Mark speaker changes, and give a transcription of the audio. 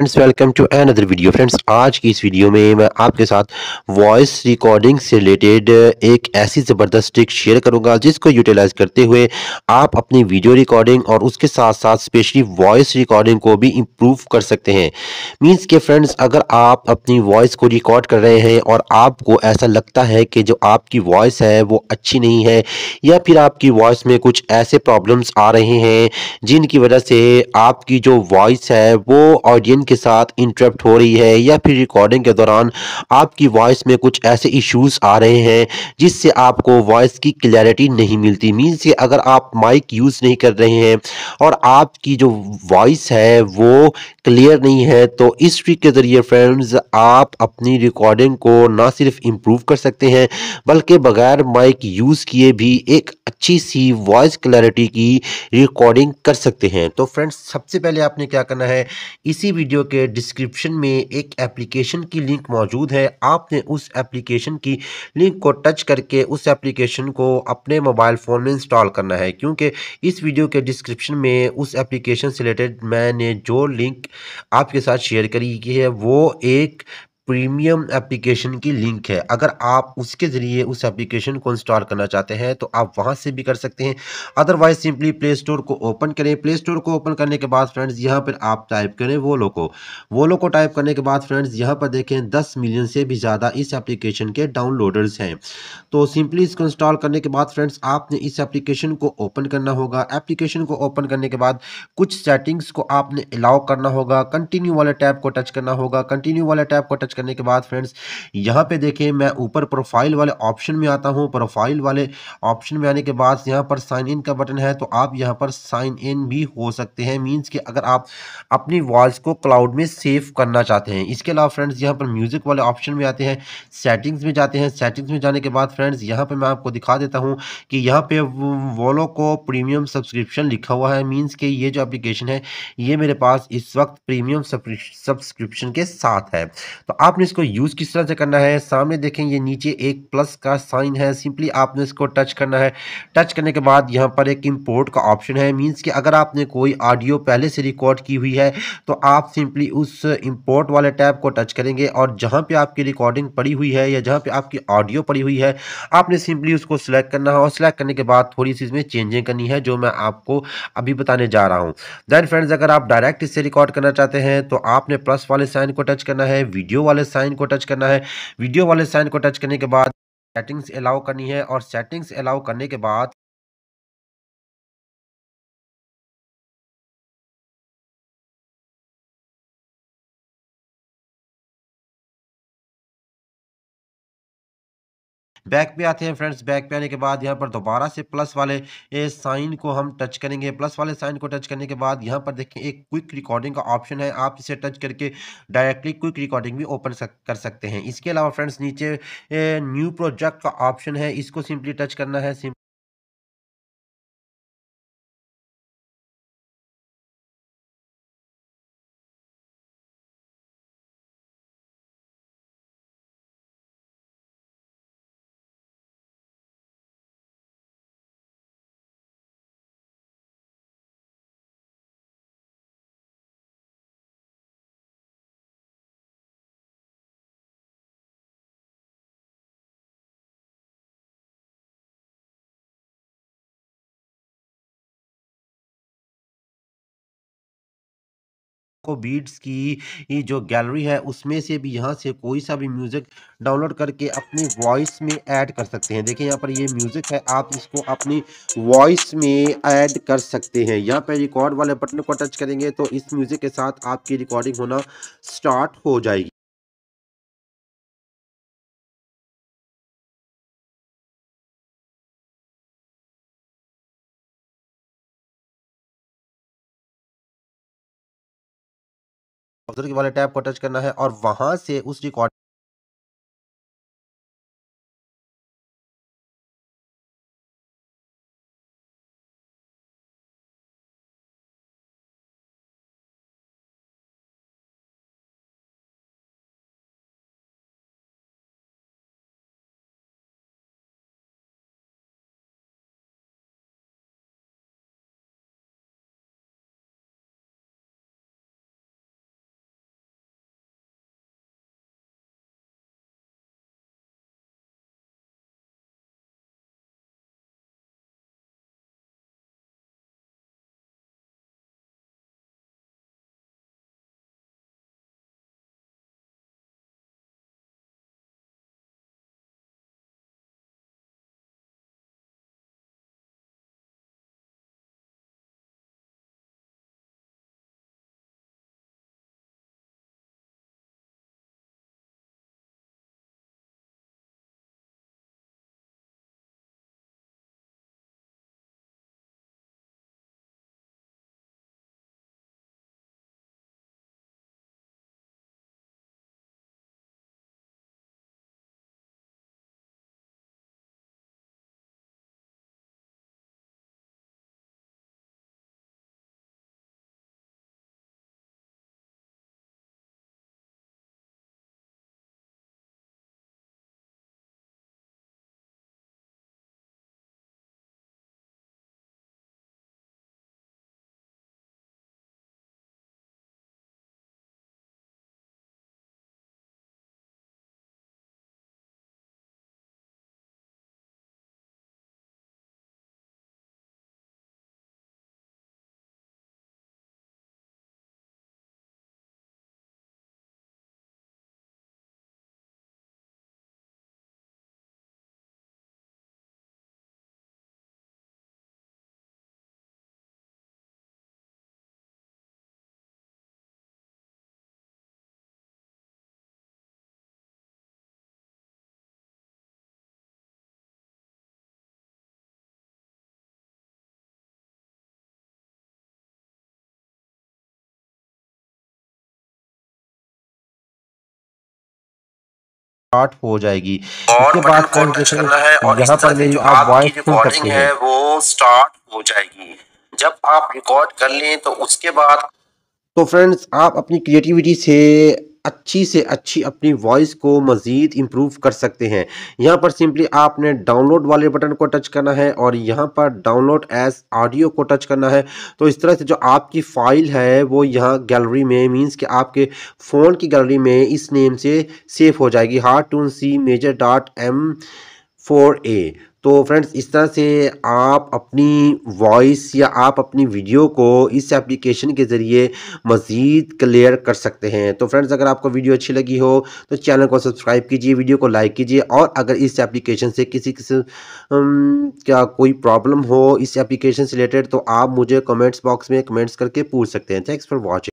Speaker 1: friends welcome to another video friends आज की इस वीडियो में मैं आपके साथ वॉइस रिकॉर्डिंग से रिलेटेड एक ऐसी ज़बरदस्त ट्रिक शेयर करूंगा जिसको यूटिलाइज करते हुए आप अपनी वीडियो रिकॉर्डिंग और उसके साथ साथ स्पेशली वॉइस रिकॉर्डिंग को भी इम्प्रूव कर सकते हैं मींस के फ्रेंड्स अगर आप अपनी वॉइस को रिकॉर्ड कर रहे हैं और आपको ऐसा लगता है कि जो आपकी वॉइस है वो अच्छी नहीं है या फिर आपकी वॉइस में कुछ ऐसे प्रॉब्लम्स आ रहे हैं जिनकी वजह से आपकी जो वॉइस है वो ऑडियंस के साथ इंटरप्ट हो रही है या फिर रिकॉर्डिंग के दौरान आपकी वॉइस में कुछ ऐसे इश्यूज आ रहे हैं जिससे आपको वॉइस की क्लैरिटी नहीं मिलती मीन्स कि अगर आप माइक यूज़ नहीं कर रहे हैं और आपकी जो वॉइस है वो क्लियर नहीं है तो इस ट्रिक के ज़रिए फ्रेंड्स आप अपनी रिकॉर्डिंग को ना सिर्फ इम्प्रूव कर सकते हैं बल्कि बगैर माइक यूज़ किए भी एक अच्छी सी वॉइस क्लैरिटी की रिकॉर्डिंग कर सकते हैं तो फ्रेंड्स सबसे पहले आपने क्या करना है इसी वीडियो वीडियो के डिस्क्रिप्शन में एक एप्लीकेशन की लिंक मौजूद है आपने उस एप्लीकेशन की लिंक को टच करके उस एप्लीकेशन को अपने मोबाइल फ़ोन में इंस्टॉल करना है क्योंकि इस वीडियो के डिस्क्रिप्शन में उस एप्लीकेशन से रिलेटेड मैंने जो लिंक आपके साथ शेयर करी है वो एक प्रीमियम एप्लीकेशन की लिंक है अगर आप उसके ज़रिए उस एप्लीकेशन को इंस्टॉल करना चाहते हैं तो आप वहां से भी कर सकते हैं अदरवाइज सिंपली प्ले स्टोर को ओपन करें प्ले स्टोर को ओपन करने के बाद फ्रेंड्स यहां पर आप टाइप करें वो लोगों वो को टाइप करने के बाद फ्रेंड्स यहां पर देखें दस मिलियन से भी ज़्यादा इस एप्लीकेशन के डाउनलोडर्स हैं तो सिंपली इसको इंस्टॉल करने के बाद फ्रेंड्स आपने इस एप्लीकेशन को ओपन करना होगा एप्लीकेशन को ओपन करने के बाद कुछ सेटिंग्स को आपने अलाउ करना होगा कंटिन्यू वाले टैब को टच करना होगा कंटिन्यू वाले टैब को टच करने के बाद फ्रेंड्स यहाँ पे देखें मैं ऊपर प्रोफाइल वाले ऑप्शन में आता हूँ प्रोफाइल वाले ऑप्शन में आने के बाद यहाँ पर साइन इन का बटन है तो आप यहाँ पर साइन इन भी हो सकते हैं मीन्स कि अगर आप अपनी वॉइस को क्लाउड में सेव करना चाहते हैं इसके अलावा फ्रेंड्स यहाँ पर म्यूज़िक वाले ऑप्शन में आते हैं सेटिंग्स में जाते हैं सेटिंग्स में जाने के बाद फ्रेंड्स यहाँ पर मैं आपको दिखा देता हूँ कि यहाँ पे वोलो को प्रीमियम सब्सक्रिप्शन लिखा हुआ है मीन्स कि ये जो एप्लीकेशन है ये मेरे पास इस वक्त प्रीमियम सब्सक्रिप्शन के साथ है तो आपने इसको यूज़ किस तरह से करना है सामने देखें ये नीचे एक प्लस का साइन है सिंपली आपने इसको टच करना है टच करने के बाद यहाँ पर एक इम्पोर्ट का ऑप्शन है मीन्स कि अगर आपने कोई ऑडियो पहले से रिकॉर्ड की हुई है तो आप सिंपली उस इम्पोर्ट वाले टैब को टच करेंगे और जहाँ पर आपकी रिकॉर्डिंग पड़ी हुई है या जहाँ पर आपकी ऑडियो पड़ी हुई है आपने सिंपली उसको सिलेक्ट करना है और सिलेक्ट करने के बाद थोड़ी सी इसमें चेंजिंग करनी है जो मैं आपको अभी बताने जा रहा हूँ देन फ्रेंड्स अगर आप डायरेक्ट इससे रिकॉर्ड करना चाहते हैं तो आपने प्लस वाले साइन को टच करना है वीडियो वाले वाले साइन को टच करना है वीडियो वाले साइन को टच करने के बाद सेटिंग्स अलाउ करनी है और सेटिंग्स अलाउ करने के बाद बैक पे आते हैं फ्रेंड्स बैक पे आने के बाद यहाँ पर दोबारा से प्लस वाले साइन को हम टच करेंगे प्लस वाले साइन को टच करने के बाद यहाँ पर देखें एक क्विक रिकॉर्डिंग का ऑप्शन है आप इसे टच करके डायरेक्टली क्विक रिकॉर्डिंग भी ओपन सक, कर सकते हैं इसके अलावा फ्रेंड्स नीचे न्यू प्रोजेक्ट का ऑप्शन है इसको सिंपली टच करना है को बीट्स की जो गैलरी है उसमें से भी यहाँ से कोई सा भी म्यूज़िक डाउनलोड करके अपनी वॉइस में ऐड कर सकते हैं देखिए यहाँ पर ये म्यूज़िक है आप इसको अपनी वॉइस में ऐड कर सकते हैं यहाँ पर रिकॉर्ड वाले बटन को टच करेंगे तो इस म्यूज़िक के साथ आपकी रिकॉर्डिंग होना स्टार्ट हो जाएगी
Speaker 2: ऑब्जर्व वाले टैब को टच करना है और वहां से उस रिकॉर्ड
Speaker 1: स्टार्ट हो जाएगी इसके बाद कौन देखें यहाँ पर जो आप वॉइस सुन सकते हैं वो स्टार्ट हो जाएगी जब आप रिकॉर्ड कर लें तो उसके बाद तो फ्रेंड्स आप अपनी क्रिएटिविटी से अच्छी से अच्छी अपनी वॉइस को मज़ीद इम्प्रूव कर सकते हैं यहाँ पर सिंपली आपने डाउनलोड वाले बटन को टच करना है और यहाँ पर डाउनलोड एज ऑडियो को टच करना है तो इस तरह से जो आपकी फ़ाइल है वो यहाँ गैलरी में मीन्स कि आपके फ़ोन की गैलरी में इस नेम से सेफ हो जाएगी heart tune C major dot M four A तो फ्रेंड्स इस तरह से आप अपनी वॉइस या आप अपनी वीडियो को इस एप्लीकेशन के ज़रिए मज़ीद क्लियर कर सकते हैं तो फ्रेंड्स अगर आपको वीडियो अच्छी लगी हो तो चैनल को सब्सक्राइब कीजिए वीडियो को लाइक कीजिए और अगर इस एप्लीकेशन से किसी किसी क्या कोई प्रॉब्लम हो इस एप्लीकेशन से रिलेटेड तो आप मुझे कमेंट्स बॉक्स में कमेंट्स करके पूछ सकते हैं थैंक्स फॉर वॉचिंग